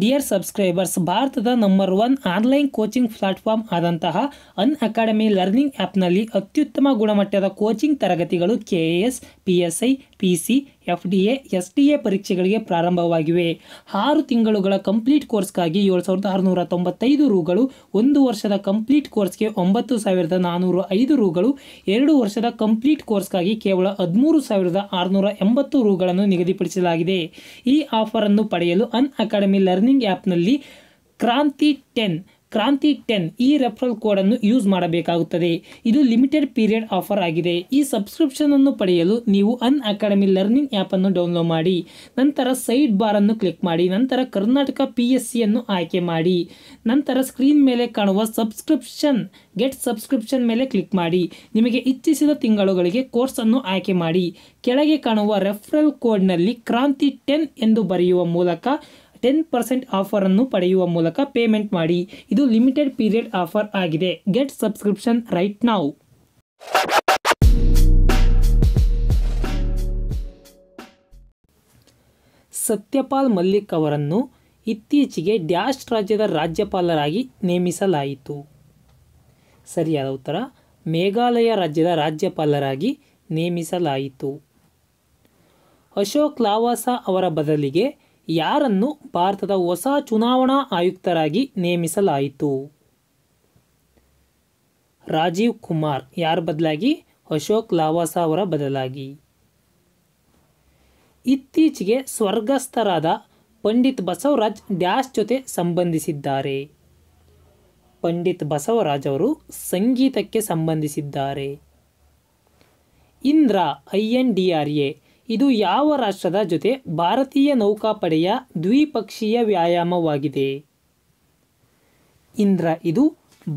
dear subscribers ಭಾರತದ number one online coaching platform ಆದಂತಹ Unacademy learning ಆ್ಯಪ್ನಲ್ಲಿ ಅತ್ಯುತ್ತಮ ಗುಣಮಟ್ಟದ ಕೋಚಿಂಗ್ ತರಗತಿಗಳು K A S P S I P C F D A S D A ಪರೀಕ್ಷೆಗಳಿಗೆ ಪ್ರಾರಂಭವಾಗಿವೆ ಆರು ತಿಂಗಳುಗಳ ಕಂಪ್ಲೀಟ್ ಕೋರ್ಸ್ಗಾಗಿ ಏಳು ಸಾವಿರದ ಆರುನೂರ ತೊಂಬತ್ತೈದು ರೂಗಳು ಒಂದು ವರ್ಷದ ಕಂಪ್ಲೀಟ್ ಕೋರ್ಸ್ಗೆ ಒಂಬತ್ತು ಸಾವಿರದ ನಾನ್ನೂರ ಐದು ರೂಗಳು ಎರಡು ವರ್ಷದ ಕಂಪ್ಲೀಟ್ ಕೋರ್ಸ್ಗಾಗಿ ಕೇವಲ ಹದಿಮೂರು ಸಾವಿರದ ಆರುನೂರ ಎಂಬತ್ತು ರೂಗಳನ್ನು ನಿಗದಿಪಡಿಸಲಾಗಿದೆ ಈ ಆಫರನ್ನು ಪಡೆಯಲು ಅನ್ ಅಕಾಡೆಮಿ ಲರ್ನಿಂಗ್ ಆ್ಯಪ್ನಲ್ಲಿ ಕ್ರಾಂತಿ ಟೆನ್ ಕ್ರಾಂತಿ ಟೆನ್ ಈ ರೆಫರಲ್ ಕೋಡನ್ನು ಯೂಸ್ ಮಾಡಬೇಕಾಗುತ್ತದೆ ಇದು ಲಿಮಿಟೆಡ್ ಪೀರಿಯಡ್ ಆಫರ್ ಆಗಿದೆ ಈ ಸಬ್ಸ್ಕ್ರಿಪ್ಷನನ್ನು ಪಡೆಯಲು ನೀವು ಅನ್ ಅಕಾಡೆಮಿ ಲರ್ನಿಂಗ್ ಆ್ಯಪನ್ನು ಡೌನ್ಲೋಡ್ ಮಾಡಿ ನಂತರ ಸೈಡ್ ಬಾರನ್ನು ಕ್ಲಿಕ್ ಮಾಡಿ ನಂತರ ಕರ್ನಾಟಕ ಪಿ ಎಸ್ ಸಿಯನ್ನು ಆಯ್ಕೆ ಮಾಡಿ ನಂತರ ಸ್ಕ್ರೀನ್ ಮೇಲೆ ಕಾಣುವ ಸಬ್ಸ್ಕ್ರಿಪ್ಷನ್ ಗೆಟ್ ಸಬ್ಸ್ಕ್ರಿಪ್ಷನ್ ಮೇಲೆ ಕ್ಲಿಕ್ ಮಾಡಿ ನಿಮಗೆ ಇಚ್ಛಿಸಿದ ತಿಂಗಳುಗಳಿಗೆ ಕೋರ್ಸನ್ನು ಆಯ್ಕೆ ಮಾಡಿ ಕೆಳಗೆ ಕಾಣುವ ರೆಫರಲ್ ಕೋಡ್ನಲ್ಲಿ ಕ್ರಾಂತಿ ಟೆನ್ ಎಂದು ಬರೆಯುವ ಮೂಲಕ ಟೆನ್ ಪರ್ಸೆಂಟ್ ಆಫರನ್ನು ಪಡೆಯುವ ಮೂಲಕ ಪೇಮೆಂಟ್ ಮಾಡಿ ಇದು ಲಿಮಿಟೆಡ್ ಪೀರಿಯಡ್ ಆಫರ್ ಆಗಿದೆ ಗೆಟ್ ಸಬ್ಸ್ಕ್ರಿಪ್ಷನ್ ರೈಟ್ ನಾವು ಸತ್ಯಪಾಲ್ ಮಲ್ಲಿಕ್ ಅವರನ್ನು ಇತ್ತೀಚೆಗೆ ಡ್ಯಾಶ್ ರಾಜ್ಯದ ರಾಜ್ಯಪಾಲರಾಗಿ ನೇಮಿಸಲಾಯಿತು ಸರಿಯಾದ ಉತ್ತರ ಮೇಘಾಲಯ ರಾಜ್ಯದ ರಾಜ್ಯಪಾಲರಾಗಿ ನೇಮಿಸಲಾಯಿತು ಅಶೋಕ್ ಲಾವಾಸಾ ಅವರ ಬದಲಿಗೆ ಯಾರನ್ನು ಭಾರತದ ಹೊಸ ಚುನಾವಣಾ ಆಯುಕ್ತರಾಗಿ ನೇಮಿಸಲಾಯಿತು ರಾಜೀವ್ ಕುಮಾರ್ ಯಾರ ಬದಲಾಗಿ ಅಶೋಕ್ ಲಾವಾಸ ಅವರ ಬದಲಾಗಿ ಇತ್ತೀಚೆಗೆ ಸ್ವರ್ಗಸ್ಥರಾದ ಪಂಡಿತ್ ಬಸವರಾಜ್ ಡ್ಯಾಶ್ ಜೊತೆ ಸಂಬಂಧಿಸಿದ್ದಾರೆ ಪಂಡಿತ್ ಬಸವರಾಜ್ ಅವರು ಸಂಗೀತಕ್ಕೆ ಸಂಬಂಧಿಸಿದ್ದಾರೆ Indra I N D R A ಇದು ಯಾವ ರಾಷ್ಟ್ರದ ಜೊತೆ ಭಾರತೀಯ ನೌಕಾಪಡೆಯ ದ್ವಿಪಕ್ಷೀಯ ವ್ಯಾಯಾಮವಾಗಿದೆ ಇಂದ್ರ ಇದು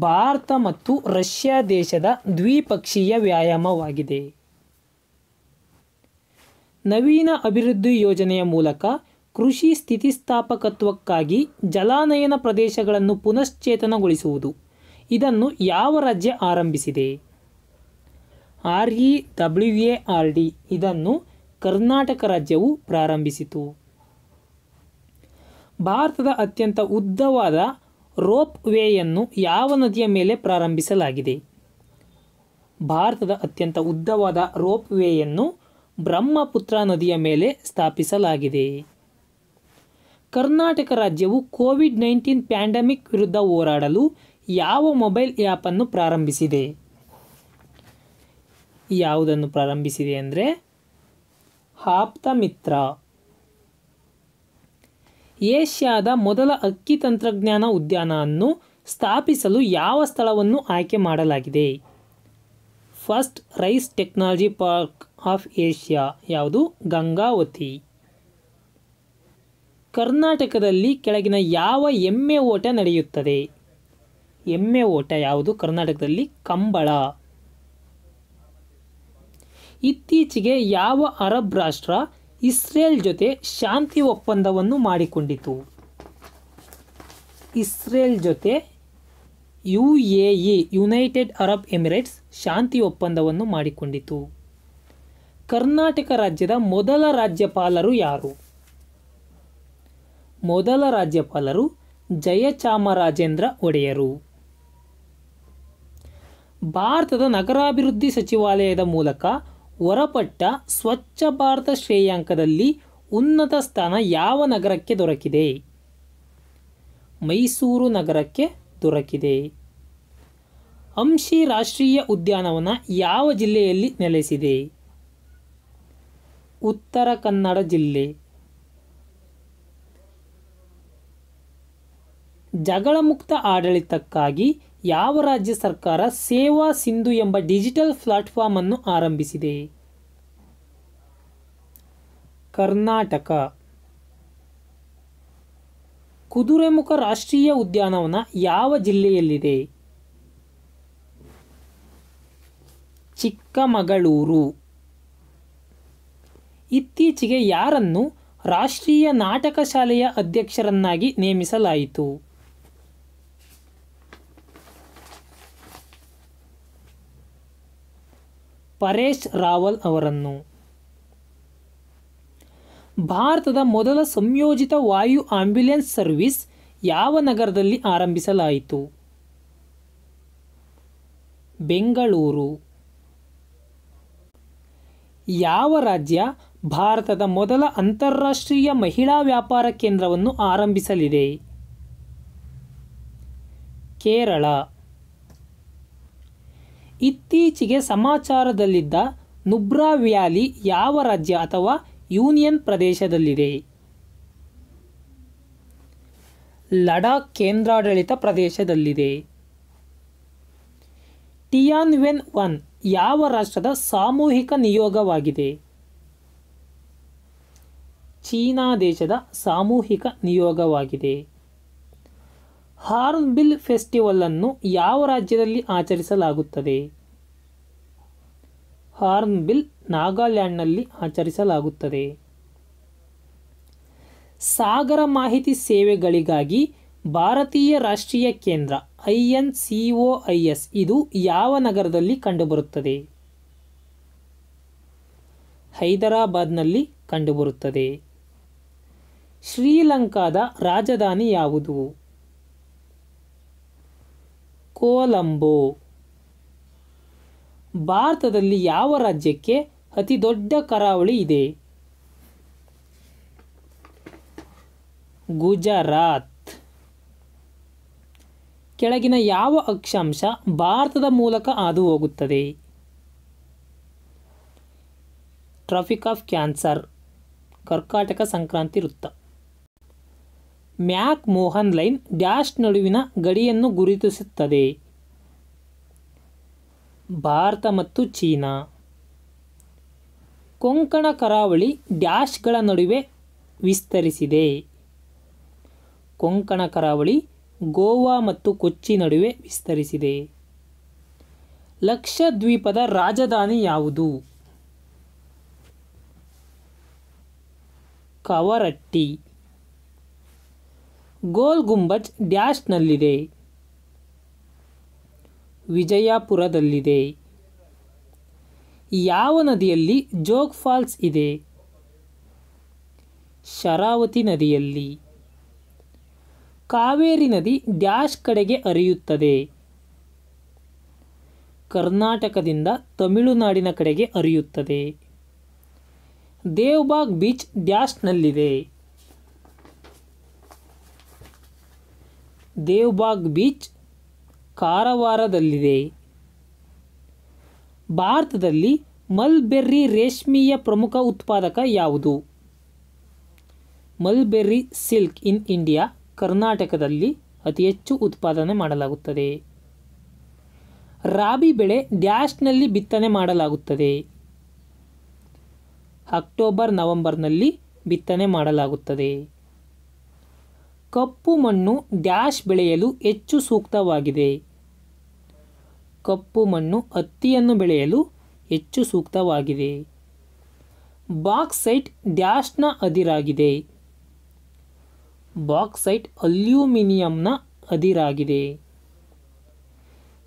ಭಾರತ ಮತ್ತು ರಷ್ಯಾ ದೇಶದ ದ್ವಿಪಕ್ಷೀಯ ವ್ಯಾಯಾಮವಾಗಿದೆ ನವೀನ ಅಭಿವೃದ್ಧಿ ಯೋಜನೆಯ ಮೂಲಕ ಕೃಷಿ ಸ್ಥಿತಿಸ್ಥಾಪಕತ್ವಕ್ಕಾಗಿ ಜಲಾನಯನ ಪ್ರದೇಶಗಳನ್ನು ಪುನಶ್ಚೇತನಗೊಳಿಸುವುದು ಇದನ್ನು ಯಾವ ರಾಜ್ಯ ಆರಂಭಿಸಿದೆ R E W A R D ಇದನ್ನು ಕರ್ನಾಟಕ ರಾಜ್ಯವು ಪ್ರಾರಂಭಿಸಿತು ಭಾರತದ ಅತ್ಯಂತ ಉದ್ದವಾದ ರೋಪ್ ವೇಯನ್ನು ಯಾವ ನದಿಯ ಮೇಲೆ ಪ್ರಾರಂಭಿಸಲಾಗಿದೆ ಭಾರತದ ಅತ್ಯಂತ ಉದ್ದವಾದ ರೋಪ್ ವೇಯನ್ನು ಬ್ರಹ್ಮಪುತ್ರ ನದಿಯ ಮೇಲೆ ಸ್ಥಾಪಿಸಲಾಗಿದೆ ಕರ್ನಾಟಕ ರಾಜ್ಯವು ಕೋವಿಡ್ ನೈನ್ಟೀನ್ ಪ್ಯಾಂಡಮಿಕ್ ವಿರುದ್ಧ ಹೋರಾಡಲು ಯಾವ ಮೊಬೈಲ್ ಆ್ಯಪನ್ನು ಪ್ರಾರಂಭಿಸಿದೆ ಯಾವುದನ್ನು ಪ್ರಾರಂಭಿಸಿದೆ ಅಂದರೆ ಆಪ್ತಮಿತ್ರ ಏಷ್ಯಾದ ಮೊದಲ ಅಕ್ಕಿ ತಂತ್ರಜ್ಞಾನ ಉದ್ಯಾನವನ್ನು ಸ್ಥಾಪಿಸಲು ಯಾವ ಸ್ಥಳವನ್ನು ಆಯ್ಕೆ ಮಾಡಲಾಗಿದೆ first rice technology park of Asia ಯಾವುದು ಗಂಗಾವತಿ ಕರ್ನಾಟಕದಲ್ಲಿ ಕೆಳಗಿನ ಯಾವ ಎಮ್ಮೆ ಓಟ ನಡೆಯುತ್ತದೆ ಎಮ್ಮೆ ಓಟ ಯಾವುದು ಕರ್ನಾಟಕದಲ್ಲಿ ಕಂಬಳ ಇತ್ತೀಚೆಗೆ ಯಾವ ಅರಬ್ ರಾಷ್ಟ್ರ ಇಸ್ರೇಲ್ ಜೊತೆ ಶಾಂತಿ ಒಪ್ಪಂದವನ್ನು ಮಾಡಿಕೊಂಡಿತು ಇಸ್ರೇಲ್ ಜೊತೆ U A E United Arab Emirates ಶಾಂತಿ ಒಪ್ಪಂದವನ್ನು ಮಾಡಿಕೊಂಡಿತು ಕರ್ನಾಟಕ ರಾಜ್ಯದ ಮೊದಲ ರಾಜ್ಯಪಾಲರು ಯಾರು ಮೊದಲ ರಾಜ್ಯಪಾಲರು ಜಯಚಾಮರಾಜೇಂದ್ರ ಒಡೆಯರು ಭಾರತದ ನಗರಾಭಿವೃದ್ಧಿ ಸಚಿವಾಲಯದ ಮೂಲಕ ಹೊರಪಟ್ಟ ಸ್ವಚ್ಛ ಭಾರತ ಶ್ರೇಯಾಂಕದಲ್ಲಿ ಉನ್ನತ ಸ್ಥಾನ ಯಾವ ನಗರಕ್ಕೆ ದೊರಕಿದೆ ಮೈಸೂರು ನಗರಕ್ಕೆ ದೊರಕಿದೆ ಅಂಶಿ ರಾಷ್ಟ್ರೀಯ ಉದ್ಯಾನವನ ಯಾವ ಜಿಲ್ಲೆಯಲ್ಲಿ ನೆಲೆಸಿದೆ ಉತ್ತರ ಕನ್ನಡ ಜಿಲ್ಲೆ ಜಗಳಮುಕ್ತ ಆಡಳಿತಕ್ಕಾಗಿ ಯಾವ ರಾಜ್ಯ ಸರ್ಕಾರ ಸೇವಾ ಸಿಂಧು ಎಂಬ ಡಿಜಿಟಲ್ ಪ್ಲಾಟ್ಫಾರ್ಮ್ ಅನ್ನು ಆರಂಭಿಸಿದೆ ಕರ್ನಾಟಕ ಕುದುರೆಮುಖ ರಾಷ್ಟ್ರೀಯ ಉದ್ಯಾನವನ ಯಾವ ಜಿಲ್ಲೆಯಲ್ಲಿದೆ ಚಿಕ್ಕಮಗಳೂರು ಇತ್ತೀಚೆಗೆ ಯಾರನ್ನು ರಾಷ್ಟ್ರೀಯ ನಾಟಕ ಶಾಲೆಯ ಅಧ್ಯಕ್ಷರನ್ನಾಗಿ ನೇಮಿಸಲಾಯಿತು ಪರೇಶ್ ರಾವಲ್ ಅವರನ್ನು ಭಾರತದ ಮೊದಲ ಸಂಯೋಜಿತ ವಾಯು ಆಂಬ್ಯುಲೆನ್ಸ್ ಸರ್ವಿಸ್ ಯಾವ ನಗರದಲ್ಲಿ ಆರಂಭಿಸಲಾಯಿತು ಬೆಂಗಳೂರು ಯಾವ ರಾಜ್ಯ ಭಾರತದ ಮೊದಲ ಅಂತಾರಾಷ್ಟ್ರೀಯ ಮಹಿಳಾ ವ್ಯಾಪಾರ ಕೇಂದ್ರವನ್ನು ಆರಂಭಿಸಲಿದೆ ಕೇರಳ ಇತ್ತೀಚೆಗೆ ಸಮಾಚಾರದಲ್ಲಿದ್ದ ನುಬ್ರಾ ವ್ಯಾಲಿ ಯಾವ ರಾಜ್ಯ ಅಥವಾ ಯೂನಿಯನ್ ಪ್ರದೇಶದಲ್ಲಿದೆ ಲಡಾಖ್ ಕೇಂದ್ರಾಡಳಿತ ಪ್ರದೇಶದಲ್ಲಿದೆ ಟಿಯಾನ್ವೆನ್ ಒನ್ ಯಾವ ರಾಷ್ಟ್ರದ ಸಾಮೂಹಿಕ ನಿಯೋಗವಾಗಿದೆ ಚೀನಾ ದೇಶದ ಸಾಮೂಹಿಕ ನಿಯೋಗವಾಗಿದೆ ಹಾರ್ನ್ಬಿಲ್ ಫೆಸ್ಟಿವಲ್ ಅನ್ನು ಯಾವ ರಾಜ್ಯದಲ್ಲಿ ಆಚರಿಸಲಾಗುತ್ತದೆ ಹಾರ್ನ್ಬಿಲ್ ನಾಗಾಲ್ಯಾಂಡ್ನಲ್ಲಿ ಆಚರಿಸಲಾಗುತ್ತದೆ ಸಾಗರ ಮಾಹಿತಿ ಸೇವೆಗಳಿಗಾಗಿ ಭಾರತೀಯ ರಾಷ್ಟ್ರೀಯ ಕೇಂದ್ರ I N C O I S ಇದು ಯಾವ ನಗರದಲ್ಲಿ ಕಂಡುಬರುತ್ತದೆ ಹೈದರಾಬಾದ್ನಲ್ಲಿ ಕಂಡುಬರುತ್ತದೆ ಶ್ರೀಲಂಕಾದ ರಾಜಧಾನಿ ಯಾವುದು ಕೊಲಂಬೋ ಭಾರತದಲ್ಲಿ ಯಾವ ರಾಜ್ಯಕ್ಕೆ ಅತಿ ದೊಡ್ಡ ಕರಾವಳಿ ಇದೆ ಗುಜರಾತ್ ಕೆಳಗಿನ ಯಾವ ಅಕ್ಷಾಂಶ ಭಾರತದ ಮೂಲಕ ಹಾದು ಹೋಗುತ್ತದೆ ಟ್ರಾಫಿಕ್ ಆಫ್ ಕ್ಯಾನ್ಸರ್ ಕರ್ಕಾಟಕ ಸಂಕ್ರಾಂತಿ ವೃತ್ತ ಮ್ಯಾಕ್ ಮೋಹನ್ ಲೈನ್ ಡ್ಯಾಶ್ ನಡುವಿನ ಗಡಿಯನ್ನು ಗುರುತಿಸುತ್ತದೆ ಭಾರತ ಮತ್ತು ಚೀನಾ ಕೊಂಕಣ ಕರಾವಳಿ ಡ್ಯಾಶ್ಗಳ ನಡುವೆ ವಿಸ್ತರಿಸಿದೆ ಕೊಂಕಣ ಕರಾವಳಿ ಗೋವಾ ಮತ್ತು ಕೊಚ್ಚಿ ನಡುವೆ ವಿಸ್ತರಿಸಿದೆ ಲಕ್ಷದ್ವೀಪದ ರಾಜಧಾನಿ ಯಾವುದು ಕವರಟ್ಟಿ ಗೋಲ್ ಗುಂಬಜ್ ಡ್ಯಾಶ್ನಲ್ಲಿದೆ ವಿಜಯಪುರದಲ್ಲಿದೆ ಯಾವ ನದಿಯಲ್ಲಿ ಜೋಗ್ ಫಾಲ್ಸ್ ಇದೆ ಶರಾವತಿ ನದಿಯಲ್ಲಿ ಕಾವೇರಿ ನದಿ ಡ್ಯಾಶ್ ಕಡೆಗೆ ಅರಿಯುತ್ತದೆ ಕರ್ನಾಟಕದಿಂದ ತಮಿಳುನಾಡಿನ ಕಡೆಗೆ ಅರಿಯುತ್ತದೆ ದೇವ್ಬಾಗ್ ಬೀಚ್ ಡ್ಯಾಶ್ನಲ್ಲಿದೆ ದೇವ್ಬಾಗ್ ಬೀಚ್ ಕಾರವಾರದಲ್ಲಿದೆ ಭಾರತದಲ್ಲಿ ಮಲ್ಬೆರ್ರಿ ರೇಷ್ಮೆಯ ಪ್ರಮುಖ ಉತ್ಪಾದಕ ಯಾವುದು ಮಲ್ಬೆರ್ರಿ ಸಿಲ್ಕ್ ಇನ್ ಇಂಡಿಯಾ ಕರ್ನಾಟಕದಲ್ಲಿ ಅತಿ ಹೆಚ್ಚು ಉತ್ಪಾದನೆ ಮಾಡಲಾಗುತ್ತದೆ ರಾಬಿ ಬೆಳೆ ಡ್ಯಾಶ್ನಲ್ಲಿ ಬಿತ್ತನೆ ಮಾಡಲಾಗುತ್ತದೆ ಅಕ್ಟೋಬರ್ ನವೆಂಬರ್ನಲ್ಲಿ ಬಿತ್ತನೆ ಮಾಡಲಾಗುತ್ತದೆ ಕಪ್ಪು ಮಣ್ಣು ಡ್ಯಾಶ್ ಬೆಳೆಯಲು ಹೆಚ್ಚು ಸೂಕ್ತವಾಗಿದೆ ಕಪ್ಪು ಮಣ್ಣು ಹತ್ತಿಯನ್ನು ಬೆಳೆಯಲು ಹೆಚ್ಚು ಸೂಕ್ತವಾಗಿದೆ ಬಾಕ್ಸೈಟ್ ಡ್ಯಾಶ್ನ ಅದಿರಾಗಿದೆ ಬಾಕ್ಸೈಟ್ ಅಲ್ಯೂಮಿನಿಯಂನ ಅದಿರಾಗಿದೆ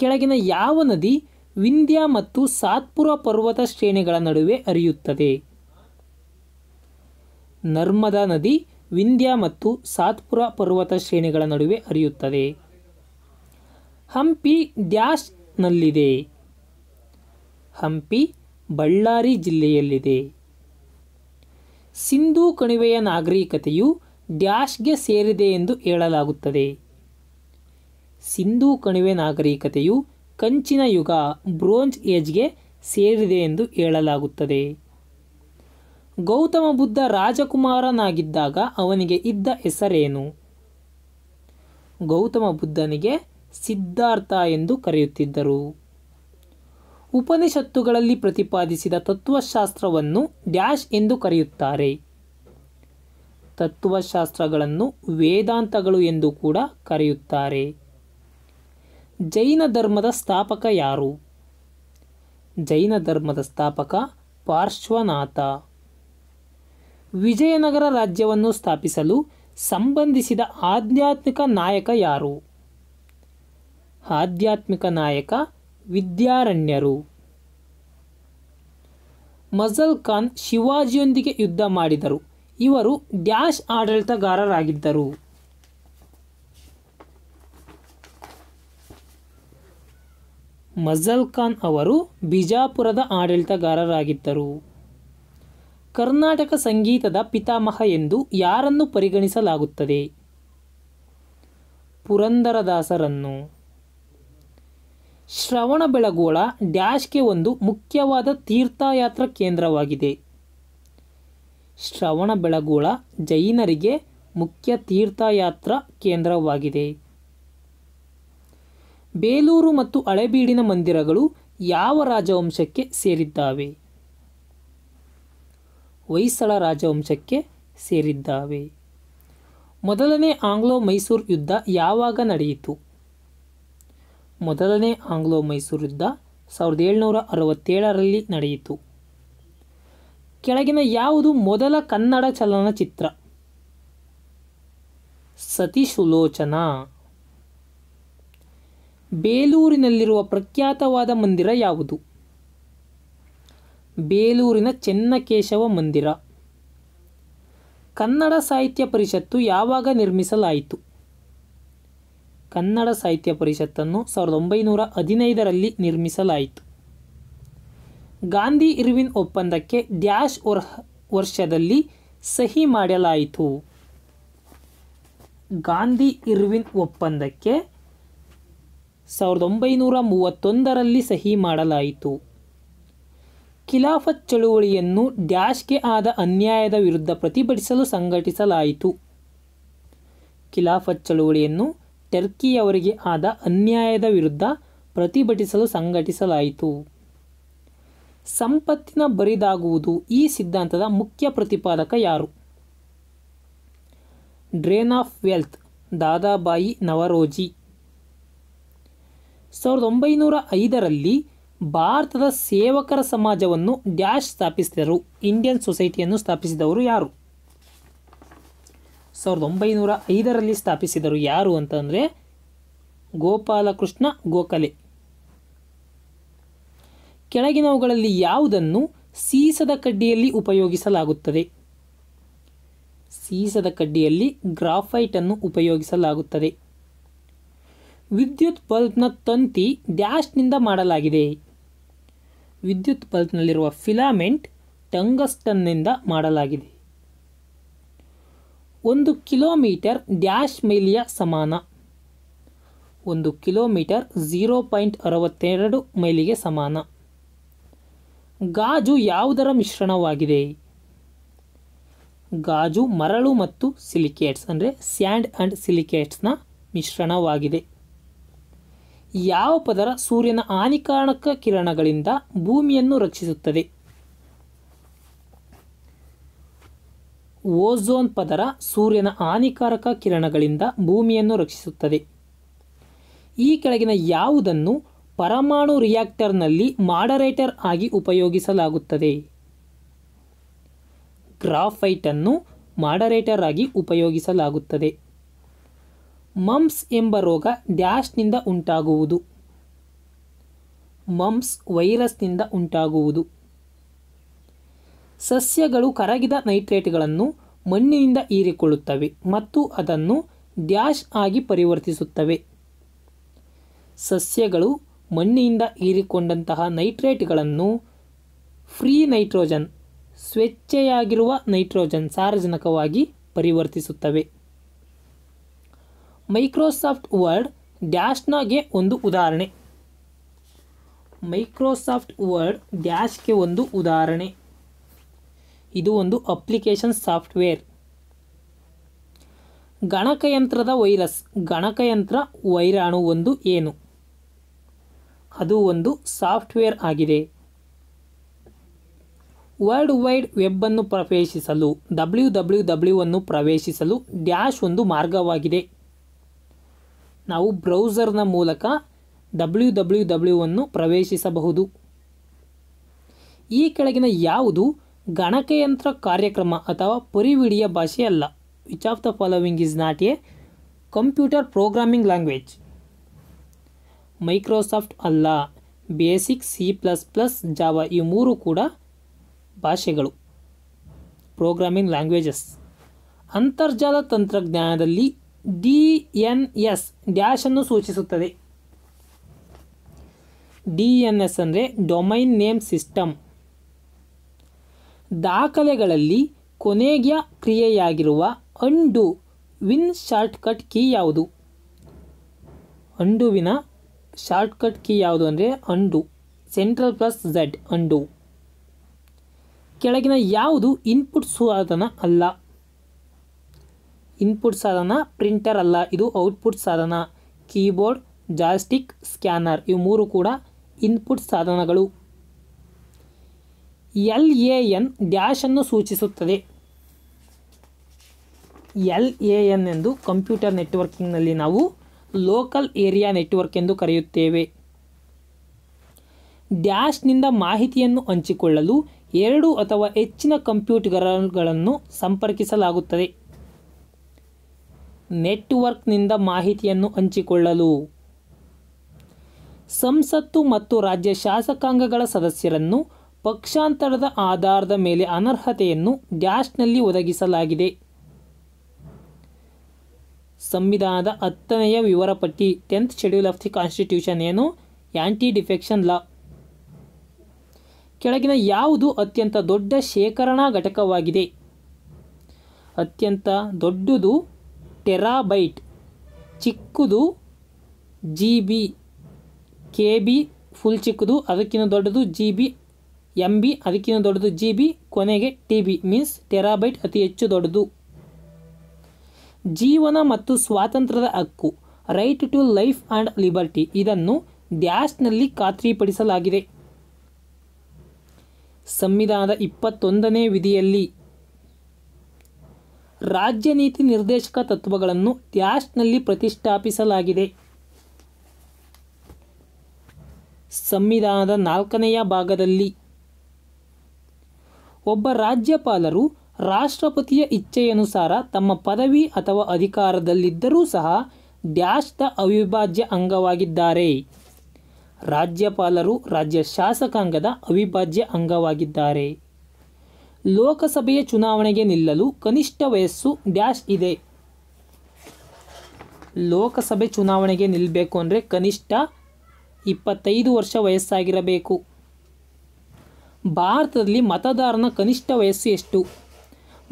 ಕೆಳಗಿನ ಯಾವ ನದಿ ವಿಂಧ್ಯ ಮತ್ತು ಸಾತ್ಪುರ ಪರ್ವತ ಶ್ರೇಣಿಗಳ ನಡುವೆ ಹರಿಯುತ್ತದೆ ನರ್ಮದಾ ನದಿ ವಿಂಧ್ಯ ಮತ್ತು ಸಾತ್ಪುರ ಪರ್ವತ ಶ್ರೇಣಿಗಳ ನಡುವೆ ಹರಿಯುತ್ತದೆ ಹಂಪಿ ಡ್ಯಾಶ್ನಲ್ಲಿದೆ ಹಂಪಿ ಬಳ್ಳಾರಿ ಜಿಲ್ಲೆಯಲ್ಲಿದೆ ಸಿಂಧೂ ಕಣಿವೆಯ ನಾಗರಿಕತೆಯು ಡ್ಯಾಶ್ಗೆ ಸೇರಿದೆ ಎಂದು ಹೇಳಲಾಗುತ್ತದೆ ಸಿಂಧೂ ಕಣಿವೆ ನಾಗರಿಕತೆಯು ಕಂಚಿನ ಯುಗ ಬ್ರೋಂಜ್ ಏಜ್ಗೆ ಸೇರಿದೆ ಎಂದು ಹೇಳಲಾಗುತ್ತದೆ ಗೌತಮ ಬುದ್ಧ ರಾಜಕುಮಾರನಾಗಿದ್ದಾಗ ಅವನಿಗೆ ಇದ್ದ ಹೆಸರೇನು ಗೌತಮ ಬುದ್ಧನಿಗೆ ಸಿದ್ಧಾರ್ಥ ಎಂದು ಕರೆಯುತ್ತಿದ್ದರು ಉಪನಿಷತ್ತುಗಳಲ್ಲಿ ಪ್ರತಿಪಾದಿಸಿದ ತತ್ವಶಾಸ್ತ್ರವನ್ನು ಡ್ಯಾಶ್ ಎಂದು ಕರೆಯುತ್ತಾರೆ ತತ್ವಶಾಸ್ತ್ರಗಳನ್ನು ವೇದಾಂತಗಳು ಎಂದು ಕೂಡ ಕರೆಯುತ್ತಾರೆ ಜೈನ ಧರ್ಮದ ಸ್ಥಾಪಕ ಯಾರು ಜೈನ ಧರ್ಮದ ಸ್ಥಾಪಕ ಪಾರ್ಶ್ವನಾಥ ವಿಜಯನಗರ ರಾಜ್ಯವನ್ನು ಸ್ಥಾಪಿಸಲು ಸಂಬಂಧಿಸಿದ ಆಧ್ಯಾತ್ಮಿಕ ನಾಯಕ ಯಾರು ಆಧ್ಯಾತ್ಮಿಕ ನಾಯಕ ವಿದ್ಯಾರಣ್ಯರು ಮಜಲ್ ಖಾನ್ ಶಿವಾಜಿಯೊಂದಿಗೆ ಯುದ್ಧ ಮಾಡಿದರು ಇವರು ಡ್ಯಾಶ್ ಆಡಳಿತಗಾರರಾಗಿದ್ದರು ಮಜಲ್ ಖಾನ್ ಅವರು ಬಿಜಾಪುರದ ಆಡಳಿತಗಾರರಾಗಿದ್ದರು ಕರ್ನಾಟಕ ಸಂಗೀತದ ಪಿತಾಮಹ ಎಂದು ಯಾರನ್ನು ಪರಿಗಣಿಸಲಾಗುತ್ತದೆ ಪುರಂದರದಾಸರನ್ನು ಶ್ರವಣ ಬೆಳಗೋಳ ಡ್ಯಾಶ್ಗೆ ಒಂದು ಮುಖ್ಯವಾದ ತೀರ್ಥಯಾತ್ರ ಕೇಂದ್ರವಾಗಿದೆ ಶ್ರವಣ ಬೆಳಗೋಳ ಜೈನರಿಗೆ ಮುಖ್ಯ ತೀರ್ಥಯಾತ್ರ ಕೇಂದ್ರವಾಗಿದೆ ಬೇಲೂರು ಮತ್ತು ಹಳೆಬೀಡಿನ ಮಂದಿರಗಳು ಯಾವ ರಾಜವಂಶಕ್ಕೆ ಸೇರಿದ್ದಾವೆ ಹೊಯ್ಸಳ ರಾಜವಂಶಕ್ಕೆ ಸೇರಿದ್ದಾವೆ ಮೊದಲನೇ ಆಂಗ್ಲೋ ಮೈಸೂರು ಯುದ್ಧ ಯಾವಾಗ ನಡೆಯಿತು ಮೊದಲನೇ ಆಂಗ್ಲೋ ಮೈಸೂರು ಯುದ್ಧ ಸಾವಿರದ ಏಳ್ನೂರ ಅರವತ್ತೇಳರಲ್ಲಿ ನಡೆಯಿತು ಕೆಳಗಿನ ಯಾವುದು ಮೊದಲ ಕನ್ನಡ ಚಲನಚಿತ್ರ ಸತೀಶುಲೋಚನ ಬೇಲೂರಿನಲ್ಲಿರುವ ಪ್ರಖ್ಯಾತವಾದ ಮಂದಿರ ಯಾವುದು ಬೇಲೂರಿನ ಚೆನ್ನಕೇಶವ ಮಂದಿರ ಕನ್ನಡ ಸಾಹಿತ್ಯ ಪರಿಷತ್ತು ಯಾವಾಗ ನಿರ್ಮಿಸಲಾಯಿತು ಕನ್ನಡ ಸಾಹಿತ್ಯ ಪರಿಷತ್ತನ್ನು ಸಾವಿರದ ಒಂಬೈನೂರ ಹದಿನೈದರಲ್ಲಿ ನಿರ್ಮಿಸಲಾಯಿತು ಗಾಂಧಿ ಇರ್ವಿನ್ ಒಪ್ಪಂದಕ್ಕೆ ಡ್ಯಾಶ್ ವರ್ಷದಲ್ಲಿ ಸಹಿ ಮಾಡಲಾಯಿತು ಗಾಂಧಿ ಇರ್ವಿನ್ ಒಪ್ಪಂದಕ್ಕೆ ಸಾವಿರದ ಒಂಬೈನೂರ ಮೂವತ್ತೊಂದರಲ್ಲಿ ಸಹಿ ಮಾಡಲಾಯಿತು ಖಿಲಾಫತ್ ಚಳುವಳಿಯನ್ನು ಡ್ಯಾಶ್ಗೆ ಆದ ಅನ್ಯಾಯದ ವಿರುದ್ಧ ಪ್ರತಿಭಟಿಸಲು ಸಂಘಟಿಸಲಾಯಿತು ಖಿಲಾಫತ್ ಚಳುವಳಿಯನ್ನು ಟರ್ಕಿಯವರಿಗೆ ಆದ ಅನ್ಯಾಯದ ವಿರುದ್ಧ ಪ್ರತಿಭಟಿಸಲು ಸಂಘಟಿಸಲಾಯಿತು ಸಂಪತ್ತಿನ ಬರಿದಾಗುವುದು ಈ ಸಿದ್ಧಾಂತದ ಮುಖ್ಯ ಪ್ರತಿಪಾದಕ ಯಾರು drain of wealth Dadabhai Naoroji ಸಾವಿರದ ಒಂಬೈನೂರ ಐದರಲ್ಲಿ ಭಾರತದ ಸೇವಕರ ಸಮಾಜವನ್ನು ಡ್ಯಾಶ್ ಸ್ಥಾಪಿಸಿದರು ಇಂಡಿಯನ್ ಸೊಸೈಟಿಯನ್ನು ಸ್ಥಾಪಿಸಿದವರು ಯಾರು ಸಾವಿರದ ಒಂಬೈನೂರ ಐದರಲ್ಲಿ ಸ್ಥಾಪಿಸಿದರು ಯಾರು ಅಂತಂದರೆ ಗೋಪಾಲಕೃಷ್ಣ ಗೋಖಲೆ ಕೆಳಗಿನವುಗಳಲ್ಲಿ ಯಾವುದನ್ನು ಸೀಸದ ಕಡ್ಡಿಯಲ್ಲಿ ಉಪಯೋಗಿಸಲಾಗುತ್ತದೆ ಸೀಸದ ಕಡ್ಡಿಯಲ್ಲಿ ಗ್ರಾಫೈಟನ್ನು ಉಪಯೋಗಿಸಲಾಗುತ್ತದೆ ವಿದ್ಯುತ್ ಬಲ್ಬ್ನ ತಂತಿ ಡ್ಯಾಶ್ನಿಂದ ಮಾಡಲಾಗಿದೆ ವಿದ್ಯುತ್ ಬಲ್ಪ್ನಲ್ಲಿರುವ ಫಿಲಾಮೆಂಟ್ ಟಂಗಸ್ಟನ್ನಿಂದ ಮಾಡಲಾಗಿದೆ ಒಂದು ಕಿಲೋಮೀಟರ್ ಡ್ಯಾಶ್ ಮೈಲಿಯ ಸಮಾನ ಒಂದು ಕಿಲೋಮೀಟರ್ ಝೀರೋ ಪಾಯಿಂಟ್ ಅರವತ್ತೆರಡು ಮೈಲಿಗೆ ಸಮಾನ ಗಾಜು ಯಾವುದರ ಮಿಶ್ರಣವಾಗಿದೆ ಗಾಜು ಮರಳು ಮತ್ತು ಸಿಲಿಕೇಟ್ಸ್ ಅಂದರೆ ಸ್ಯಾಂಡ್ ಆ್ಯಂಡ್ ಸಿಲಿಕೇಟ್ಸ್ನ ಮಿಶ್ರಣವಾಗಿದೆ ಯಾವ ಪದರ ಸೂರ್ಯನ ಹಾನಿಕಾರಕ ಕಿರಣಗಳಿಂದ ಭೂಮಿಯನ್ನು ರಕ್ಷಿಸುತ್ತದೆ ಓಝೋನ್ ಪದರ ಸೂರ್ಯನ ಹಾನಿಕಾರಕ ಕಿರಣಗಳಿಂದ ಭೂಮಿಯನ್ನು ರಕ್ಷಿಸುತ್ತದೆ ಈ ಕೆಳಗಿನ ಯಾವುದನ್ನು ಪರಮಾಣು ರಿಯಾಕ್ಟರ್ನಲ್ಲಿ ಮಾಡರೇಟರ್ ಆಗಿ ಉಪಯೋಗಿಸಲಾಗುತ್ತದೆ ಗ್ರಾಫೈಟನ್ನು ಮಾಡರೇಟರ್ ಆಗಿ ಉಪಯೋಗಿಸಲಾಗುತ್ತದೆ ಮಮ್ಸ್ ಎಂಬ ರೋಗ ಡ್ಯಾಶ್ನಿಂದ ಉಂಟಾಗುವುದು ಮಮ್ಸ್ ವೈರಸ್ನಿಂದ ಉಂಟಾಗುವುದು ಸಸ್ಯಗಳು ಕರಗಿದ ನೈಟ್ರೇಟ್ಗಳನ್ನು ಮಣ್ಣಿನಿಂದ ಹೀರಿಕೊಳ್ಳುತ್ತವೆ ಮತ್ತು ಅದನ್ನು ಡ್ಯಾಶ್ ಆಗಿ ಪರಿವರ್ತಿಸುತ್ತವೆ ಸಸ್ಯಗಳು ಮಣ್ಣಿನಿಂದ ಹೀರಿಕೊಂಡಂತಹ ನೈಟ್ರೇಟ್ಗಳನ್ನು ಫ್ರೀ ನೈಟ್ರೋಜನ್ ಸ್ವೇಚ್ಛೆಯಾಗಿರುವ ನೈಟ್ರೋಜನ್ ಸಾರಜನಕವಾಗಿ ಪರಿವರ್ತಿಸುತ್ತವೆ ಮೈಕ್ರೋಸಾಫ್ಟ್ ವರ್ಡ್ ಡ್ಯಾಶ್ನಾಗೆ ಒಂದು ಉದಾಹರಣೆ ಮೈಕ್ರೋಸಾಫ್ಟ್ ವರ್ಡ್ ಡ್ಯಾಶ್ಗೆ ಒಂದು ಉದಾಹರಣೆ ಇದು ಒಂದು ಅಪ್ಲಿಕೇಶನ್ ಸಾಫ್ಟ್ವೇರ್ ಗಣಕಯಂತ್ರದ ವೈರಸ್ ಗಣಕಯಂತ್ರ ವೈರಾಣು ಒಂದು ಏನು ಅದು ಒಂದು ಸಾಫ್ಟ್ವೇರ್ ಆಗಿದೆ ವರ್ಲ್ಡ್ ವೈಡ್ ವೆಬ್ಬನ್ನು ಪ್ರವೇಶಿಸಲು ಡಬ್ಲ್ಯೂ ಡಬ್ಲ್ಯೂ ಡಬ್ಲ್ಯೂ ಅನ್ನು ಪ್ರವೇಶಿಸಲು ಡ್ಯಾಶ್ ಒಂದು ಮಾರ್ಗವಾಗಿದೆ ನಾವು ಬ್ರೌಸರ್ನ ಮೂಲಕ ಡಬ್ಲ್ಯೂ ಡಬ್ಲ್ಯೂ ಅನ್ನು ಪ್ರವೇಶಿಸಬಹುದು ಈ ಕೆಳಗಿನ ಯಾವುದು ಗಣಕಯಂತ್ರ ಕಾರ್ಯಕ್ರಮ ಅಥವಾ ಪರಿವಿಡಿಯ ಭಾಷೆ ಅಲ್ಲ which of the following is not a computer programming language Microsoft ಅಲ್ಲ BASIC C plus plus Java ಈ ಮೂರು ಕೂಡ ಭಾಷೆಗಳು ಪ್ರೋಗ್ರಾಮಿಂಗ್ ಲ್ಯಾಂಗ್ವೇಜಸ್ ಅಂತರ್ಜಾಲ ತಂತ್ರಜ್ಞಾನದಲ್ಲಿ ಡಿ ಎನ್ ಎಸ್ ಡ್ಯಾಶನ್ನು ಸೂಚಿಸುತ್ತದೆ ಡಿ ಎನ್ ಎಸ್ ಅಂದರೆ ಡೊಮೈನ್ ನೇಮ್ ಸಿಸ್ಟಮ್ ದಾಖಲೆಗಳಲ್ಲಿ ಕೊನೆಗೆ ಕ್ರಿಯೆಯಾಗಿರುವ ಅಂಡು ವಿನ್ ಶಾರ್ಟ್ಕಟ್ ಕೀ ಯಾವುದು ಅಂಡುವಿನ ಶಾರ್ಟ್ಕಟ್ ಕೀ ಯಾವುದು ಅಂದರೆ undo control plus Z undo ಕೆಳಗಿನ ಯಾವುದು ಇನ್ಪುಟ್ ಸಾಧನ ಅಲ್ಲ ಇನ್ಪುಟ್ ಸಾಧನ ಪ್ರಿಂಟರ್ ಅಲ್ಲ ಇದು ಔಟ್ಪುಟ್ ಸಾಧನ ಕೀಬೋರ್ಡ್ ಜಾಸ್ಟಿಕ್ ಸ್ಕ್ಯಾನರ್ ಇವು ಮೂರು ಕೂಡ ಇನ್ಪುಟ್ ಸಾಧನಗಳು ಎಲ್ ಎ ಎನ್ ಡ್ಯಾಶನ್ನು ಸೂಚಿಸುತ್ತದೆ ಎಲ್ ಎ ಎನ್ ಎಂದು ಕಂಪ್ಯೂಟರ್ ನೆಟ್ವರ್ಕಿಂಗ್ನಲ್ಲಿ ನಾವು ಲೋಕಲ್ ಏರಿಯಾ ನೆಟ್ವರ್ಕ್ ಎಂದು ಕರೆಯುತ್ತೇವೆ ಡ್ಯಾಶ್ನಿಂದ ಮಾಹಿತಿಯನ್ನು ಹಂಚಿಕೊಳ್ಳಲು ಎರಡು ಅಥವಾ ಹೆಚ್ಚಿನ ಕಂಪ್ಯೂಟರ್ಗಳನ್ನು ಸಂಪರ್ಕಿಸಲಾಗುತ್ತದೆ ನೆಟ್ವರ್ಕ್ನಿಂದ ಮಾಹಿತಿಯನ್ನು ಹಂಚಿಕೊಳ್ಳಲು ಸಂಸತ್ತು ಮತ್ತು ರಾಜ್ಯ ಶಾಸಕಾಂಗಗಳ ಸದಸ್ಯರನ್ನು ಪಕ್ಷಾಂತರದ ಆಧಾರದ ಮೇಲೆ ಅನರ್ಹತೆಯನ್ನು ಡ್ಯಾಶ್ನಲ್ಲಿ ಒದಗಿಸಲಾಗಿದೆ ಸಂವಿಧಾನದ ಹತ್ತನೆಯ ವಿವರ ಪಟ್ಟಿ tenth schedule of the constitution ಏನು ಆ್ಯಂಟಿ ಡಿಫೆಕ್ಷನ್ ಲಾ ಕೆಳಗಿನ ಯಾವುದು ಅತ್ಯಂತ ದೊಡ್ಡ ಶೇಖರಣಾ ಘಟಕವಾಗಿದೆ ಅತ್ಯಂತ ದೊಡ್ಡದು ಟೆರಾಬೈಟ್ ಚಿಕ್ಕದು G B K B full ಚಿಕ್ಕದು ಅದಕ್ಕಿಂತ ದೊಡ್ಡದು ಜಿ ಬಿ ಎಮ್ ಬಿ ಅದಕ್ಕಿಂತ ದೊಡ್ಡದು ಜಿ ಬಿ ಕೊನೆಗೆ ಟಿ ಬಿ ಮೀನ್ಸ್ ಟೆರಾಬೈಟ್ ಅತಿ ಹೆಚ್ಚು ದೊಡ್ಡದು ಜೀವನ ಮತ್ತು ಸ್ವಾತಂತ್ರ್ಯದ ಹಕ್ಕು right to life and liberty ಇದನ್ನು ಡ್ಯಾಶ್ನಲ್ಲಿ ಖಾತ್ರಿಪಡಿಸಲಾಗಿದೆ ಸಂವಿಧಾನದ ಇಪ್ಪತ್ತೊಂದನೇ ವಿಧಿಯಲ್ಲಿ ರಾಜ್ಯ ನೀತಿ ನಿರ್ದೇಶಕ ತತ್ವಗಳನ್ನು ಡ್ಯಾಶ್ನಲ್ಲಿ ಪ್ರತಿಷ್ಠಾಪಿಸಲಾಗಿದೆ ಸಂವಿಧಾನದ ನಾಲ್ಕನೆಯ ಭಾಗದಲ್ಲಿ ಒಬ್ಬ ರಾಜ್ಯಪಾಲರು ರಾಷ್ಟ್ರಪತಿಯ ಇಚ್ಛೆಯನುಸಾರ ತಮ್ಮ ಪದವಿ ಅಥವಾ ಅಧಿಕಾರದಲ್ಲಿದ್ದರೂ ಸಹ ಡ್ಯಾಶ್ನ ಅವಿಭಾಜ್ಯ ಅಂಗವಾಗಿದ್ದಾರೆ ರಾಜ್ಯಪಾಲರು ರಾಜ್ಯ ಶಾಸಕಾಂಗದ ಅವಿಭಾಜ್ಯ ಅಂಗವಾಗಿದ್ದಾರೆ ಲೋಕಸಭೆಯ ಚುನಾವಣೆಗೆ ನಿಲ್ಲಲು ಕನಿಷ್ಠ ವಯಸ್ಸು ಡ್ಯಾಶ್ ಇದೆ ಲೋಕಸಭೆ ಚುನಾವಣೆಗೆ ನಿಲ್ಲಬೇಕು ಅಂದರೆ ಕನಿಷ್ಠ ಇಪ್ಪತ್ತೈದು ವರ್ಷ ವಯಸ್ಸಾಗಿರಬೇಕು ಭಾರತದಲ್ಲಿ ಮತದಾರನ ಕನಿಷ್ಠ ವಯಸ್ಸು ಎಷ್ಟು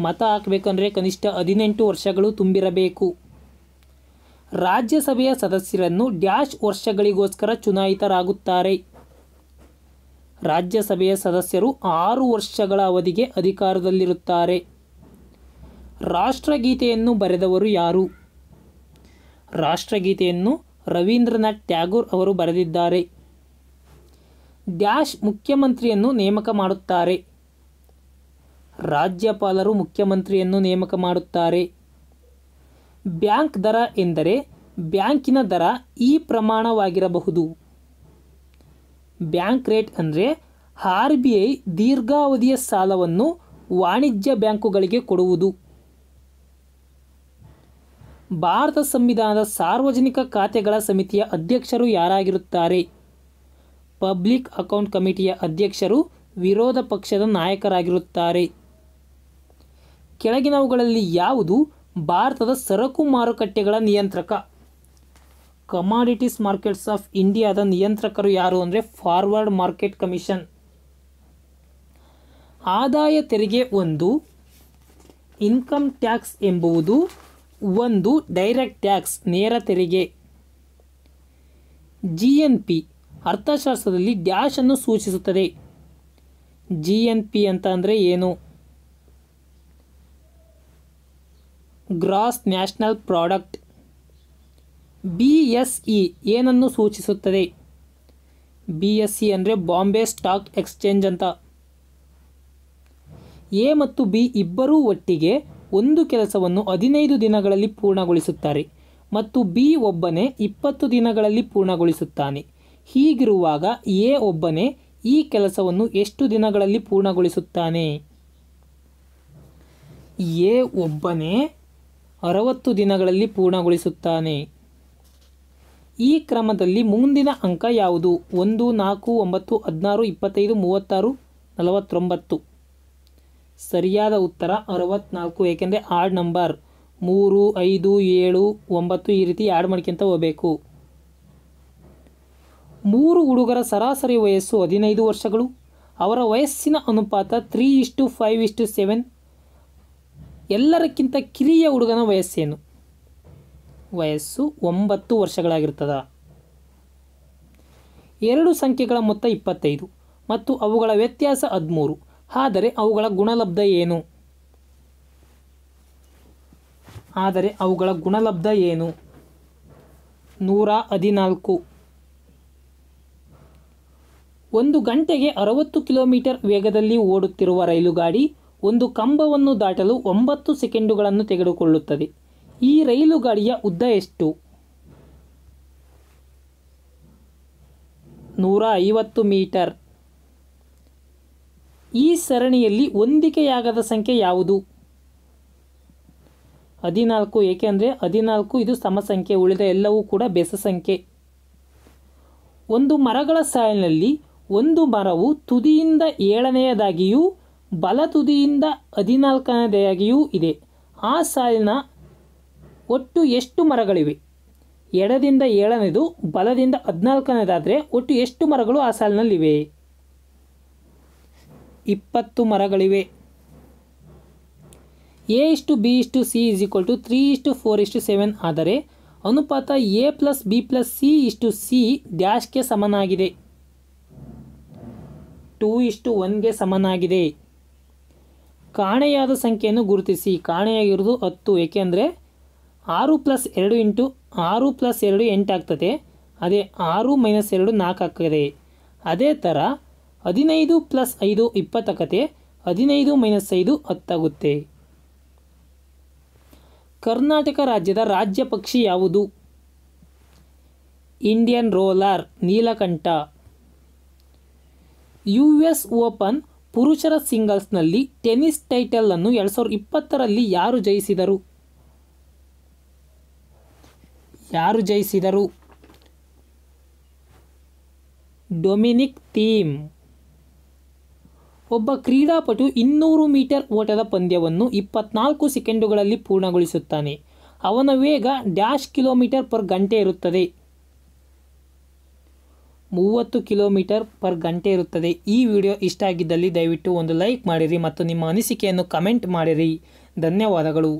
ಮತ ಹಾಕಬೇಕಂದ್ರೆ ಕನಿಷ್ಠ ಹದಿನೆಂಟು ವರ್ಷಗಳು ತುಂಬಿರಬೇಕು ರಾಜ್ಯಸಭೆಯ ಸದಸ್ಯರನ್ನು ಡ್ಯಾಶ್ ವರ್ಷಗಳಿಗೋಸ್ಕರ ಚುನಾಯಿತರಾಗುತ್ತಾರೆ ರಾಜ್ಯಸಭೆಯ ಸದಸ್ಯರು ಆರು ವರ್ಷಗಳ ಅವಧಿಗೆ ಅಧಿಕಾರದಲ್ಲಿರುತ್ತಾರೆ ರಾಷ್ಟ್ರಗೀತೆಯನ್ನು ಬರೆದವರು ಯಾರು ರಾಷ್ಟ್ರಗೀತೆಯನ್ನು ರವೀಂದ್ರನಾಥ್ ಟ್ಯಾಗೂರ್ ಅವರು ಬರೆದಿದ್ದಾರೆ ಡ್ಯಾಶ್ ಮುಖ್ಯಮಂತ್ರಿಯನ್ನು ನೇಮಕ ಮಾಡುತ್ತಾರೆ ರಾಜ್ಯಪಾಲರು ಮುಖ್ಯಮಂತ್ರಿಯನ್ನು ನೇಮಕ ಮಾಡುತ್ತಾರೆ ಬ್ಯಾಂಕ್ ದರ ಎಂದರೆ ಬ್ಯಾಂಕಿನ ದರ ಈ ಪ್ರಮಾಣವಾಗಿರಬಹುದು ಬ್ಯಾಂಕ್ ರೇಟ್ ಅಂದರೆ ಆರ್ ಬಿ ಐ ದೀರ್ಘಾವಧಿಯ ಸಾಲವನ್ನು ವಾಣಿಜ್ಯ ಬ್ಯಾಂಕುಗಳಿಗೆ ಕೊಡುವುದು ಭಾರತ ಸಂವಿಧಾನದ ಸಾರ್ವಜನಿಕ ಖಾತೆಗಳ ಸಮಿತಿಯ ಅಧ್ಯಕ್ಷರು ಯಾರಾಗಿರುತ್ತಾರೆ ಪಬ್ಲಿಕ್ ಅಕೌಂಟ್ ಕಮಿಟಿಯ ಅಧ್ಯಕ್ಷರು ವಿರೋಧ ಪಕ್ಷದ ನಾಯಕರಾಗಿರುತ್ತಾರೆ ಕೆಳಗಿನವುಗಳಲ್ಲಿ ಯಾವುದು ಭಾರತದ ಸರಕು ಮಾರುಕಟ್ಟೆಗಳ ನಿಯಂತ್ರಕ ಕಮಾಡಿಟೀಸ್ ಮಾರ್ಕೆಟ್ಸ್ ಆಫ್ ಇಂಡಿಯಾದ ನಿಯಂತ್ರಕರು ಯಾರು ಅಂದರೆ ಫಾರ್ವರ್ಡ್ ಮಾರ್ಕೆಟ್ ಕಮಿಷನ್ ಆದಾಯ ತೆರಿಗೆ ಒಂದು ಇನ್ಕಮ್ ಟ್ಯಾಕ್ಸ್ ಎಂಬುವುದು ಒಂದು ಡೈರೆಕ್ಟ್ ಟ್ಯಾಕ್ಸ್ ನೇರ ತೆರಿಗೆ ಜಿ ಎನ್ ಪಿ ಅರ್ಥಶಾಸ್ತ್ರದಲ್ಲಿ ಡ್ಯಾಶ್ ಅನ್ನು ಸೂಚಿಸುತ್ತದೆ ಜಿ ಎನ್ ಪಿ ಅಂತ ಅಂದರೆ ಏನು gross national product B S E ಏನನ್ನು ಸೂಚಿಸುತ್ತದೆ ಬಿ ಎಸ್ ಇ ಅಂದರೆ ಬಾಂಬೆ ಸ್ಟಾಕ್ ಎಕ್ಸ್ಚೇಂಜ್ ಅಂತ ಎ ಮತ್ತು ಬಿ ಇಬ್ಬರೂ ಒಟ್ಟಿಗೆ ಒಂದು ಕೆಲಸವನ್ನು ಹದಿನೈದು ದಿನಗಳಲ್ಲಿ ಪೂರ್ಣಗೊಳಿಸುತ್ತಾರೆ ಮತ್ತು ಬಿ ಒಬ್ಬನೇ ಇಪ್ಪತ್ತು ದಿನಗಳಲ್ಲಿ ಪೂರ್ಣಗೊಳಿಸುತ್ತಾನೆ ಹೀಗಿರುವಾಗ ಎ ಒಬ್ಬನೇ ಈ ಕೆಲಸವನ್ನು ಎಷ್ಟು ದಿನಗಳಲ್ಲಿ ಪೂರ್ಣಗೊಳಿಸುತ್ತಾನೆ ಎ ಒಬ್ಬನೇ ಅರವತ್ತು ದಿನಗಳಲ್ಲಿ ಪೂರ್ಣಗೊಳಿಸುತ್ತಾನೆ ಈ ಕ್ರಮದಲ್ಲಿ ಮುಂದಿನ ಅಂಕ ಯಾವುದು ಒಂದು ನಾಲ್ಕು ಒಂಬತ್ತು ಹದಿನಾರು ಇಪ್ಪತ್ತೈದು ಮೂವತ್ತಾರು ನಲವತ್ತೊಂಬತ್ತು ಸರಿಯಾದ ಉತ್ತರ ಅರವತ್ನಾಲ್ಕು ಏಕೆಂದರೆ ಆಡ್ ನಂಬರ್ ಮೂರು ಐದು ಏಳು ಒಂಬತ್ತು ಈ ರೀತಿ ಆ್ಯಡ್ ಮಾಡ್ಕೊಂತ ಹೋಗಬೇಕು ಮೂರು ಹುಡುಗರ ಸರಾಸರಿ ವಯಸ್ಸು ಹದಿನೈದು ವರ್ಷಗಳು ಅವರ ವಯಸ್ಸಿನ ಅನುಪಾತ ತ್ರೀ ಇಷ್ಟು ಫೈವ್ ಇಷ್ಟು ಸೆವೆನ್ ಎಲ್ಲರಕ್ಕಿಂತ ಕಿರಿಯ ಹುಡುಗನ ವಯಸ್ಸೇನು ವಯಸ್ಸು ಒಂಬತ್ತು ವರ್ಷಗಳಾಗಿರ್ತದ ಎರಡು ಸಂಖ್ಯೆಗಳ ಮೊತ್ತ ಇಪ್ಪತ್ತೈದು ಮತ್ತು ಅವುಗಳ ವ್ಯತ್ಯಾಸ ಹದಿಮೂರು ಆದರೆ ಅವುಗಳ ಗುಣಲಬ್ಧ ಏನು ಆದರೆ ಅವುಗಳ ಗುಣಲಬ್ಧ ಏನು ನೂರ ಹದಿನಾಲ್ಕು ಒಂದು ಗಂಟೆಗೆ ಅರವತ್ತು ಕಿಲೋಮೀಟರ್ ವೇಗದಲ್ಲಿ ಓಡುತ್ತಿರುವ ರೈಲುಗಾಡಿ ಒಂದು ಕಂಬವನ್ನು ದಾಟಲು ಒಂಬತ್ತು ಸೆಕೆಂಡುಗಳನ್ನು ತೆಗೆದುಕೊಳ್ಳುತ್ತದೆ ಈ ರೈಲು ಗಾಡಿಯ ಉದ್ದ ಎಷ್ಟು ನೂರ ಐವತ್ತು ಮೀಟರ್ ಈ ಸರಣಿಯಲ್ಲಿ ಹೊಂದಿಕೆಯಾಗದ ಸಂಖ್ಯೆ ಯಾವುದು ಹದಿನಾಲ್ಕು ಏಕೆಂದರೆ ಹದಿನಾಲ್ಕು ಇದು ಸಮಸಂಖ್ಯೆ ಉಳಿದ ಎಲ್ಲವೂ ಕೂಡ ಬೆಸ ಸಂಖ್ಯೆ ಒಂದು ಮರಗಳ ಸಾಲಿನಲ್ಲಿ ಒಂದು ಮರವು ತುದಿಯಿಂದ ಏಳನೆಯದಾಗಿಯೂ ಬಲ ತುದಿಯಿಂದ ಹದಿನಾಲ್ಕನೆಯದಾಗಿಯೂ ಇದೆ ಆ ಸಾಲಿನ ಒಟ್ಟು ಎಷ್ಟು ಮರಗಳಿವೆ ಎಡದಿಂದ ಏಳನೇದು ಬಲದಿಂದ ಹದಿನಾಲ್ಕನೇದಾದರೆ ಒಟ್ಟು ಎಷ್ಟು ಮರಗಳು ಆ ಸಾಲಿನಲ್ಲಿವೆ ಇಪ್ಪತ್ತು ಮರಗಳಿವೆ ಎ ಇಷ್ಟು ಬಿ ಇಷ್ಟು C is equal to three ಇಷ್ಟು ಫೋರ್ ಇಷ್ಟು ಸೆವೆನ್ ಆದರೆ ಅನುಪಾತ A plus B plus C ಇಷ್ಟು ಸಿ ಡ್ಯಾಶ್ಗೆ ಸಮನಾಗಿದೆ ಟೂ ಇಷ್ಟು ಒನ್ಗೆ ಸಮನಾಗಿದೆ ಕಾಣೆಯಾದ ಸಂಖ್ಯೆಯನ್ನು ಗುರುತಿಸಿ ಕಾಣೆಯಾಗಿರುವುದು ಹತ್ತು ಏಕೆಂದರೆ ಆರು ಪ್ಲಸ್ ಎರಡು ಇಂಟು ಆರು ಪ್ಲಸ್ ಎರಡು ಎಂಟಾಗ್ತದೆ ಅದೇ ಆರು ಮೈನಸ್ ಎರಡು ನಾಲ್ಕು ಆಗ್ತದೆ ಅದೇ ಥರ ಹದಿನೈದು ಪ್ಲಸ್ ಐದು ಇಪ್ಪತ್ತಾಗತ್ತೆ ಹದಿನೈದು ಮೈನಸ್ ಐದು ಹತ್ತಾಗುತ್ತೆ ಕರ್ನಾಟಕ ರಾಜ್ಯದ ರಾಜ್ಯ ಪಕ್ಷಿ ಯಾವುದು ಇಂಡಿಯನ್ ರೋಲಾರ್ ನೀಲಕಂಠ ಯು ಎಸ್ ಓಪನ್ ಪುರುಷರ ಸಿಂಗಲ್ಸ್ನಲ್ಲಿ ಟೆನಿಸ್ ಟೈಟಲನ್ನು ಎರಡು ಸಾವಿರದ ಇಪ್ಪತ್ತರಲ್ಲಿ ಯಾರು ಜಯಿಸಿದರು ಯಾರು ಜಯಿಸಿದರು ಡೊಮಿನಿಕ್ ಥೀಮ್ ಒಬ್ಬ ಕ್ರೀಡಾಪಟು ಇನ್ನೂರು ಮೀಟರ್ ಓಟದ ಪಂದ್ಯವನ್ನು ಇಪ್ಪತ್ನಾಲ್ಕು ಸೆಕೆಂಡುಗಳಲ್ಲಿ ಪೂರ್ಣಗೊಳಿಸುತ್ತಾನೆ ಅವನ ವೇಗ ಡ್ಯಾಶ್ ಕಿಲೋಮೀಟರ್ ಪರ್ ಗಂಟೆ ಇರುತ್ತದೆ ಮೂವತ್ತು ಕಿಲೋಮೀಟರ್ ಪರ್ ಗಂಟೆ ಇರುತ್ತದೆ ಈ ವಿಡಿಯೋ ಇಷ್ಟ ಆಗಿದ್ದಲ್ಲಿ ದಯವಿಟ್ಟು ಒಂದು ಲೈಕ್ ಮಾಡಿರಿ ಮತ್ತು ನಿಮ್ಮ ಅನಿಸಿಕೆಯನ್ನು ಕಮೆಂಟ್ ಮಾಡಿರಿ ಧನ್ಯವಾದಗಳು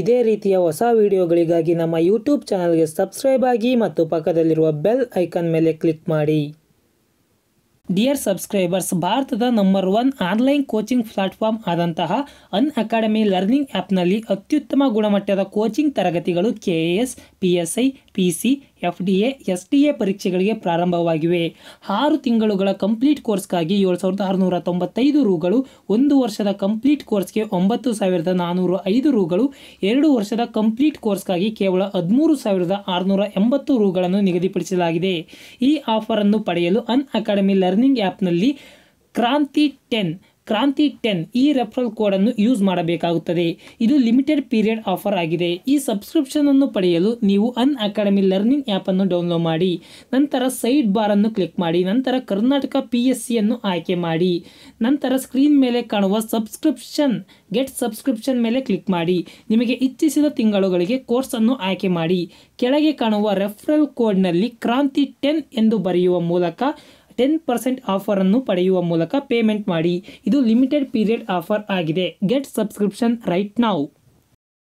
ಇದೇ ರೀತಿಯ ಹೊಸ ವಿಡಿಯೋಗಳಿಗಾಗಿ ನಮ್ಮ ಯೂಟ್ಯೂಬ್ ಚಾನಲ್ಗೆ ಸಬ್ಸ್ಕ್ರೈಬ್ ಆಗಿ ಮತ್ತು ಪಕ್ಕದಲ್ಲಿರುವ ಬೆಲ್ ಐಕನ್ ಮೇಲೆ ಕ್ಲಿಕ್ ಮಾಡಿ ಡಿಯರ್ ಸಬ್ಸ್ಕ್ರೈಬರ್ಸ್ ಭಾರತದ number one online coaching platform ಆದಂತಹ ಅನ್ ಅಕಾಡೆಮಿ ಲರ್ನಿಂಗ್ ಆ್ಯಪ್ನಲ್ಲಿ ಅತ್ಯುತ್ತಮ ಗುಣಮಟ್ಟದ ಕೋಚಿಂಗ್ ತರಗತಿಗಳು K A S P S I P C F D A S D A ಪರೀಕ್ಷೆಗಳಿಗೆ ಪ್ರಾರಂಭವಾಗಿವೆ ಆರು ತಿಂಗಳುಗಳ ಕಂಪ್ಲೀಟ್ ಕೋರ್ಸ್ಗಾಗಿ ಏಳು ಸಾವಿರದ ಆರುನೂರ ತೊಂಬತ್ತೈದು ರೂಗಳು ಒಂದು ವರ್ಷದ ಕಂಪ್ಲೀಟ್ ಕೋರ್ಸ್ಗೆ ಒಂಬತ್ತು ಸಾವಿರದ ನಾನ್ನೂರ ಐದು ರೂಗಳು ಎರಡು ವರ್ಷದ ಕಂಪ್ಲೀಟ್ ಕೋರ್ಸ್ಗಾಗಿ ಕೇವಲ ಹದಿಮೂರು ಸಾವಿರದ ಆರುನೂರ ಎಂಬತ್ತು ರೂಗಳನ್ನು ನಿಗದಿಪಡಿಸಲಾಗಿದೆ ಈ ಆಫರನ್ನು ಪಡೆಯಲು ಅನ್ ಅಕಾಡೆಮಿ ಲರ್ನಿಂಗ್ ಆ್ಯಪ್ನಲ್ಲಿ ಕ್ರಾಂತಿ ಟೆನ್ ಕ್ರಾಂತಿ ಟೆನ್ ಈ ರೆಫರಲ್ ಕೋಡನ್ನು ಯೂಸ್ ಮಾಡಬೇಕಾಗುತ್ತದೆ ಇದು ಲಿಮಿಟೆಡ್ ಪೀರಿಯಡ್ ಆಫರ್ ಆಗಿದೆ ಈ ಸಬ್ಸ್ಕ್ರಿಪ್ಷನನ್ನು ಅನ್ನು ಪಡೆಯಲು ನೀವು ಅನ್ ಅಕಾಡೆಮಿ ಲರ್ನಿಂಗ್ ಆ್ಯಪನ್ನು ಡೌನ್ಲೋಡ್ ಮಾಡಿ ನಂತರ ಸೈಡ್ ಬಾರನ್ನು ಕ್ಲಿಕ್ ಮಾಡಿ ನಂತರ ಕರ್ನಾಟಕ ಪಿ ಎಸ್ ಸಿಯನ್ನು ಆಯ್ಕೆ ಮಾಡಿ ನಂತರ ಸ್ಕ್ರೀನ್ ಮೇಲೆ ಕಾಣುವ ಸಬ್ಸ್ಕ್ರಿಪ್ಷನ್ ಗೆಟ್ ಸಬ್ಸ್ಕ್ರಿಪ್ಷನ್ ಮೇಲೆ ಕ್ಲಿಕ್ ಮಾಡಿ ನಿಮಗೆ ಇಚ್ಛಿಸಿದ ತಿಂಗಳುಗಳಿಗೆ ಕೋರ್ಸನ್ನು ಆಯ್ಕೆ ಮಾಡಿ ಕೆಳಗೆ ಕಾಣುವ ರೆಫರಲ್ ಕೋಡ್ನಲ್ಲಿ ಕ್ರಾಂತಿ ಟೆನ್ ಎಂದು ಬರೆಯುವ ಮೂಲಕ ಟೆನ್ ಪರ್ಸೆಂಟ್ ಆಫರನ್ನು ಪಡೆಯುವ ಮೂಲಕ ಪೇಮೆಂಟ್ ಮಾಡಿ ಇದು ಲಿಮಿಟೆಡ್ ಪೀರಿಯಡ್ ಆಫರ್ ಆಗಿದೆ ಗೆಟ್ ಸಬ್ಸ್ಕ್ರಿಪ್ಷನ್ ರೈಟ್ ನಾವು